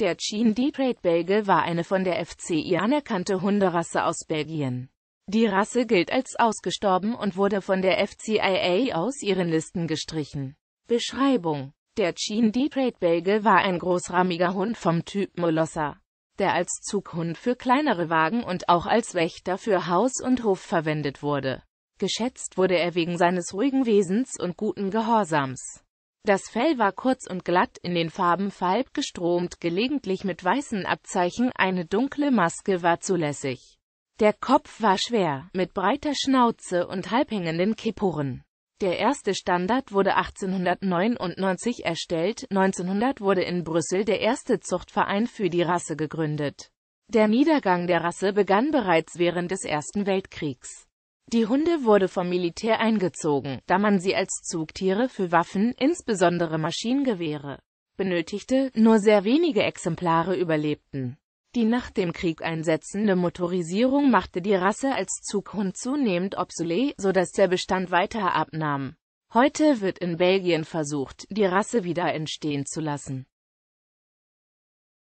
Der Jean de Belge war eine von der FCI anerkannte Hunderasse aus Belgien. Die Rasse gilt als ausgestorben und wurde von der FCIA aus ihren Listen gestrichen. Beschreibung Der Jean de Belge war ein großrahmiger Hund vom Typ Molosser, der als Zughund für kleinere Wagen und auch als Wächter für Haus und Hof verwendet wurde. Geschätzt wurde er wegen seines ruhigen Wesens und guten Gehorsams. Das Fell war kurz und glatt, in den Farben Falb gestromt, gelegentlich mit weißen Abzeichen, eine dunkle Maske war zulässig. Der Kopf war schwer, mit breiter Schnauze und halbhängenden Kippuren. Der erste Standard wurde 1899 erstellt, 1900 wurde in Brüssel der erste Zuchtverein für die Rasse gegründet. Der Niedergang der Rasse begann bereits während des Ersten Weltkriegs. Die Hunde wurde vom Militär eingezogen, da man sie als Zugtiere für Waffen, insbesondere Maschinengewehre, benötigte, nur sehr wenige Exemplare überlebten. Die nach dem Krieg einsetzende Motorisierung machte die Rasse als Zughund zunehmend obsolet, so dass der Bestand weiter abnahm. Heute wird in Belgien versucht, die Rasse wieder entstehen zu lassen.